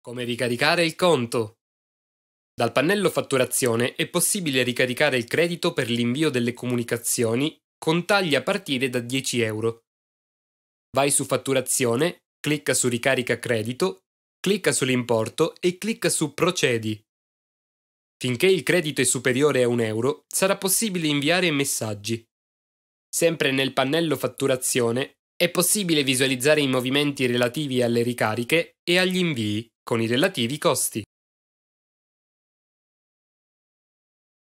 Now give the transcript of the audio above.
Come ricaricare il conto? Dal pannello fatturazione è possibile ricaricare il credito per l'invio delle comunicazioni con tagli a partire da 10 euro. Vai su fatturazione, clicca su ricarica credito, clicca sull'importo e clicca su procedi. Finché il credito è superiore a 1 euro, sarà possibile inviare messaggi. Sempre nel pannello fatturazione è possibile visualizzare i movimenti relativi alle ricariche e agli invii con i relativi costi.